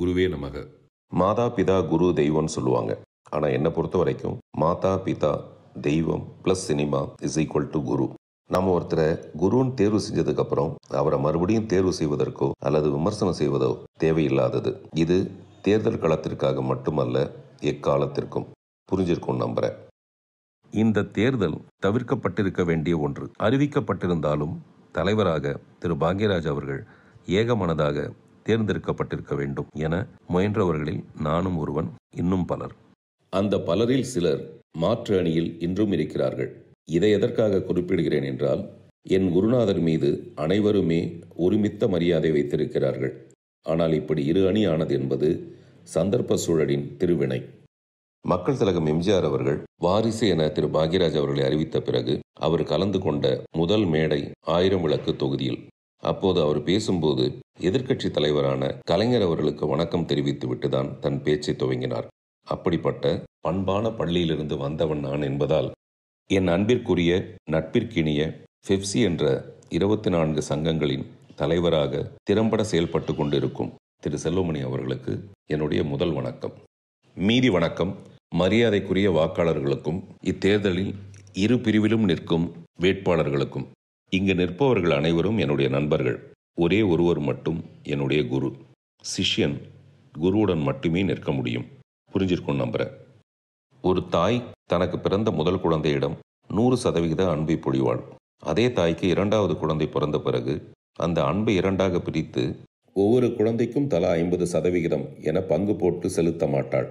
குருவே நமக மாதா பிதா குரு தெய்வம்னு சொல்லுவாங்க ஆனால் என்னை பொறுத்த வரைக்கும் மாதா பிதா தெய்வம் plus cinema is equal to குரு நம்ம ஒருத்தரை குருன்னு தேர்வு செஞ்சதுக்கப்புறம் அவரை மறுபடியும் தேர்வு செய்வதற்கோ அல்லது விமர்சனம் செய்வதோ தேவையில்லாதது இது தேர்தல் களத்திற்காக மட்டுமல்ல எக்காலத்திற்கும் புரிஞ்சிருக்கும் நம்புகிறேன் இந்த தேர்தல் தவிர்க்கப்பட்டிருக்க வேண்டிய ஒன்று அறிவிக்கப்பட்டிருந்தாலும் தலைவராக திரு பாக்யராஜ் அவர்கள் ஏகமனதாக தேர்ந்தெடுக்கப்பட்டிருக்க வேண்டும் என முயன்றவர்களில் நானும் ஒருவன் இன்னும் பலர் அந்த பலரில் சிலர் மாற்று அணியில் இன்றும் இருக்கிறார்கள் இதை எதற்காக குறிப்பிடுகிறேன் என்றால் என் குருநாதர் மீது அனைவருமே ஒருமித்த மரியாதை வைத்திருக்கிறார்கள் ஆனால் இப்படி இரு அணி ஆனது என்பது சந்தர்ப்ப சூழலின் திருவினை மக்கள் திலகம் எம்ஜிஆர் அவர்கள் வாரிசு என திரு பாக்யராஜ் அவர்களை அறிவித்த பிறகு அவர் கலந்து கொண்ட முதல் மேடை ஆயிரம் விளக்கு தொகுதியில் அப்போது அவர் பேசும்போது எதிர்க்கட்சி தலைவரான கலைஞர் அவர்களுக்கு வணக்கம் தெரிவித்துவிட்டு தான் தன் பேச்சை துவங்கினார் அப்படிப்பட்ட பண்பான பள்ளியிலிருந்து வந்தவன் நான் என்பதால் என் அன்பிற்குரிய நட்பிற்கினிய பெப்சி என்ற இருபத்தி நான்கு சங்கங்களின் தலைவராக திறம்பட செயல்பட்டு கொண்டிருக்கும் திரு செல்வமணி அவர்களுக்கு என்னுடைய முதல் வணக்கம் மீதி வணக்கம் மரியாதைக்குரிய வாக்காளர்களுக்கும் இத்தேர்தலில் இரு பிரிவிலும் நிற்கும் வேட்பாளர்களுக்கும் இங்கு நிற்பவர்கள் அனைவரும் என்னுடைய நண்பர்கள் ஒரே ஒருவர் மட்டும் என்னுடைய குரு சிஷ்யன் குருவுடன் மட்டுமே நிற்க முடியும் புரிஞ்சிருக்கும் நம்புகிறேன் ஒரு தாய் தனக்கு பிறந்த முதல் குழந்தையிடம் நூறு சதவிகித அன்பை பொழிவாள் அதே தாய்க்கு இரண்டாவது குழந்தை பிறந்த பிறகு அந்த அன்பை இரண்டாக பிரித்து ஒவ்வொரு குழந்தைக்கும் தலா ஐம்பது சதவிகிதம் என பங்கு போட்டு செலுத்த மாட்டாள்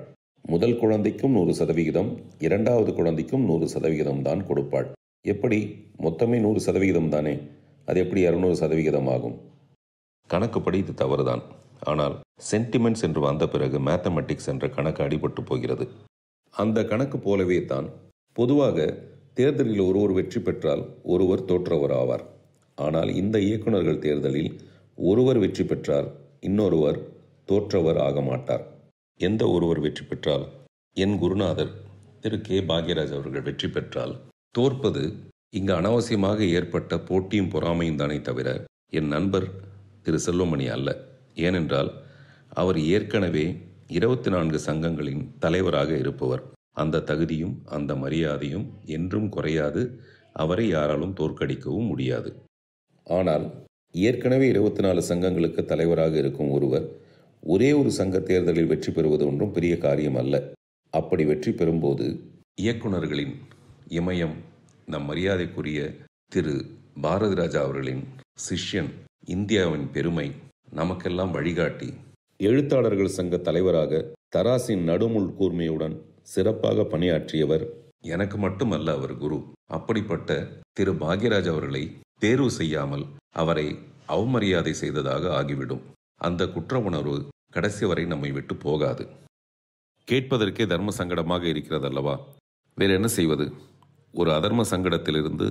முதல் குழந்தைக்கும் நூறு சதவிகிதம் இரண்டாவது குழந்தைக்கும் நூறு சதவிகிதம் தான் கொடுப்பாள் எப்படி மொத்தமே நூறு சதவிகிதம் தானே அது எப்படி இரநூறு சதவிகிதம் ஆகும் கணக்குப்படி இது தவறுதான் ஆனால் சென்டிமெண்ட்ஸ் என்று வந்த பிறகு மேத்தமெட்டிக்ஸ் என்ற கணக்கு அடிபட்டு போகிறது அந்த கணக்கு போலவே தான் பொதுவாக தேர்தலில் ஒருவர் வெற்றி பெற்றால் ஒருவர் தோற்றவர் ஆவார் ஆனால் இந்த இயக்குநர்கள் தேர்தலில் ஒருவர் வெற்றி பெற்றார் இன்னொருவர் தோற்றவர் ஆக மாட்டார் எந்த ஒருவர் வெற்றி பெற்றால் என் குருநாதர் திரு கே பாக்யராஜ் அவர்கள் வெற்றி பெற்றால் தோற்பது இங்கு அனாவசியமாக ஏற்பட்ட போட்டியும் பொறாமையும் தானே தவிர என் நண்பர் திரு செல்வமணி அல்ல ஏனென்றால் அவர் ஏற்கனவே இருபத்தி நான்கு சங்கங்களின் தலைவராக இருப்பவர் அந்த தகுதியும் அந்த மரியாதையும் என்றும் குறையாது அவரை யாராலும் தோற்கடிக்கவும் முடியாது ஆனால் ஏற்கனவே இருபத்தி நாலு சங்கங்களுக்கு தலைவராக இருக்கும் ஒருவர் ஒரே ஒரு சங்க தேர்தலில் வெற்றி பெறுவது ஒன்றும் பெரிய காரியம் அல்ல அப்படி வெற்றி பெறும்போது இயக்குநர்களின் இமயம் நம் மரியாதைக்குரிய திரு பாரதி ராஜா அவர்களின் சிஷ்யன் இந்தியாவின் பெருமை நமக்கெல்லாம் வழிகாட்டி எழுத்தாளர்கள் சங்க தலைவராக தராசின் நடுமுள் கூர்மையுடன் சிறப்பாக பணியாற்றியவர் எனக்கு மட்டுமல்ல அவர் குரு அப்படிப்பட்ட திரு பாக்யராஜ் அவர்களை தேர்வு செய்யாமல் அவரை அவமரியாதை செய்ததாக ஆகிவிடும் அந்த குற்ற உணர்வு கடைசி வரை நம்மை விட்டு போகாது கேட்பதற்கே தர்ம சங்கடமாக இருக்கிறதல்லவா வேற என்ன செய்வது ஒரு அதர்ம சங்கடத்திலிருந்து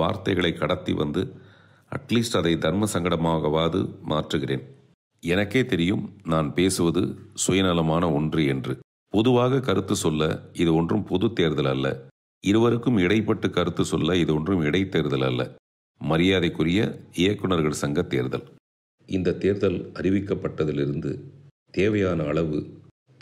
வார்த்தைகளை கடத்தி வந்து அட்லீஸ்ட் அதை தர்ம சங்கடமாகவாது மாற்றுகிறேன் எனக்கே தெரியும் நான் பேசுவது சுயநலமான ஒன்று என்று பொதுவாக கருத்து சொல்ல இது ஒன்றும் பொது தேர்தல் அல்ல இருவருக்கும் இடைப்பட்டு கருத்து சொல்ல இது ஒன்றும் இடைத்தேர்தல் அல்ல மரியாதைக்குரிய இயக்குநர்கள் சங்க தேர்தல் இந்த தேர்தல் அறிவிக்கப்பட்டதிலிருந்து தேவையான அளவு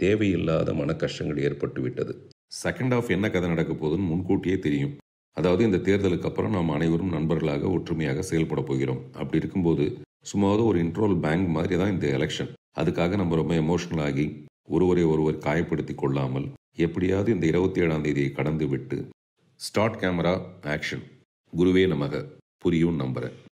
தேவையில்லாத மனக்கஷ்டங்கள் ஏற்பட்டுவிட்டது செகண்ட் ஆஃப் என்ன கதை நடக்க போதுன்னு முன்கூட்டியே தெரியும் அதாவது இந்த தேர்தலுக்கு அப்புறம் நாம் அனைவரும் நண்பர்களாக ஒற்றுமையாக செயல்பட போகிறோம் அப்படி இருக்கும்போது சும்மாவது ஒரு இன்ட்ரோல் பேங்க் மாதிரி தான் இந்த எலெக்ஷன் அதுக்காக நம்ம ரொம்ப எமோஷனல் ஆகி ஒருவரை ஒருவர் காயப்படுத்தி கொள்ளாமல் எப்படியாவது இந்த இருபத்தி ஏழாம் தேதியை கடந்து விட்டு ஸ்டார்ட் கேமரா ஆக்ஷன் குருவே நமக புரியும் நம்புகிறேன்